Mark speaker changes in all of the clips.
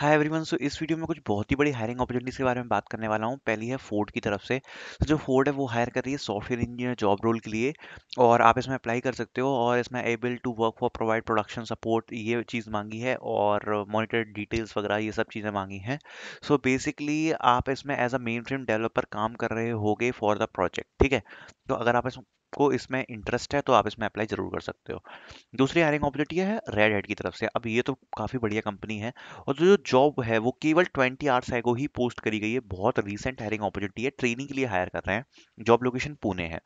Speaker 1: hi everyone so इस video में कुछ बहुत ही बड़ी हायरिंग अपॉर्चुनिटीज़ के बारे में बात करने वाला हूँ पहली है फोर्ड की तरफ से तो जो फोर्ड है वो हायर कर रही है सॉफ्टवेयर इंजीनियर जॉब रोल के लिए और आप इसमें अप्लाई कर सकते हो और इसमें able to work for provide production support ये चीज़ मांगी है और मॉनिटर डिटेल्स वगैरह ये सब चीज़ें मांगी हैं सो बेसिकली आप इसमें as a mainframe developer काम कर रहे होगे फॉर द प्रोजेक्ट ठीक है तो अगर आप इसमें आपको इसमें इंटरेस्ट है तो आप इसमें अप्लाई जरूर कर सकते हो दूसरी हायरिंग अपॉर्चुनिटी है रेड हेड की तरफ से अब ये तो काफ़ी बढ़िया कंपनी है और जो जॉब है वो केवल ट्वेंटी आवर्स है को ही पोस्ट करी गई है बहुत रिसेंट हायरिंग अपॉर्चुनिटी है ट्रेनिंग के लिए हायर कर रहे हैं जॉब लोकेशन पुणे है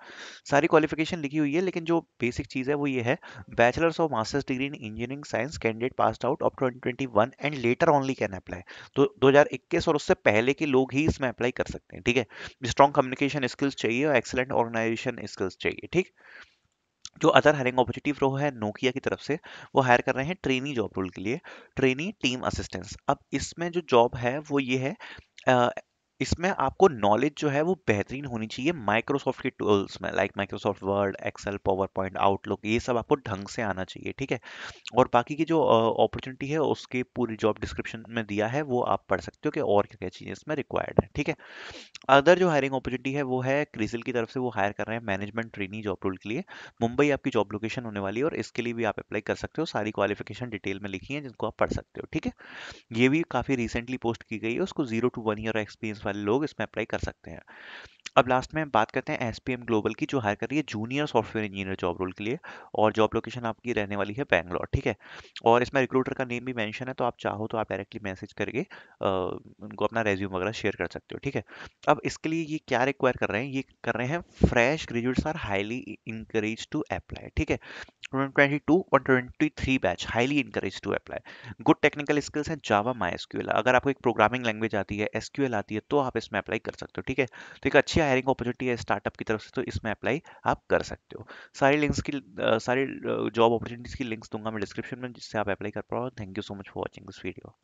Speaker 1: सारी क्वालिफिकेशन लिखी हुई है लेकिन जो बेसिक चीज़ है वो ये है बैचलर्स और masters degree in engineering science candidate pass out of twenty and later only can apply तो दो और उससे पहले के लोग ही इसमें अप्लाई कर सकते हैं ठीक है स्ट्रॉन्ग कम्युनिकेशन स्किल्स चाहिए और एक्सलेंट ऑर्गेनाइजेशन स्किल्स चाहिए जाएगी ठीक जो अदर हायरिंग ऑपरचुनिटी रो है नोकिया की तरफ से वो हायर कर रहे हैं ट्रेनी जॉब रोल के लिए ट्रेनी टीम असिस्टेंस अब इसमें जो जॉब है वो ये है इसमें आपको नॉलेज जो है वो बेहतरीन होनी चाहिए माइक्रोसॉफ्ट के टूल्स में like Microsoft Word Excel PowerPoint Outlook ये सब आपको ढंग से आना चाहिए ठीक है और बाकी की जो अपॉर्चुनिटी है उसके पूरी जॉब डिस्क्रिप्शन में दिया है वो आप पढ़ सकते हो कि और क्या क्या चीज़ें इसमें रिक्वायर्ड है ठीक है अदर जो हायरिंग अपॉर्चुनिटी है वो है क्रिसिल की तरफ से वो हायर कर रहे हैं मैनेजमेंट ट्रेनिंग जॉब रोल के लिए मुंबई आपकी जॉब लोकेशन होने वाली है और इसके लिए भी आप अप्लाई कर सकते हो सारी क्वालिफिकेशन डिटेल में लिखी है जिनको आप पढ़ सकते हो ठीक है ये भी काफ़ी रिसेंटली पोस्ट की गई है उसको zero two one year experience वाले वाले लोग इसमें अप्लाई कर सकते हैं अब लास्ट में बात करते हैं एस ग्लोबल की जो हायर कर रही है junior software engineer job role के लिए और जॉब लोकेशन आपकी रहने वाली है बैंगलोर ठीक है और इसमें रिक्रूटर का नेम भी मैंशन है तो आप चाहो तो आप डायरेक्टली मैसेज करके उनको अपना रेज्यूम वगैरह शेयर कर सकते हो ठीक है अब इसके लिए ये क्या रिक्वायर कर रहे हैं ये कर रहे हैं fresh graduates are highly encourage to apply ठीक है ट्वेंटी टू और twenty three batch highly encourage to apply good technical skills हैं जावा माई एस अगर आपको एक प्रोग्रामिंग लैंग्वेज आती है एस आती है तो तो आप इसमें अप्लाई कर सकते हो ठीक है तो एक अच्छी हायरिंग अपॉर्चुनिटी है स्टार्टअप की तरफ से तो इसमें अप्लाई आप कर सकते हो सारी लिंक्स की सारी जॉब अपॉर्चुनिटीज़ की लिंक्स दूंगा मैं डिस्क्रिप्शन में जिससे आप अप्लाई कर पाओ thank you so much for watching this video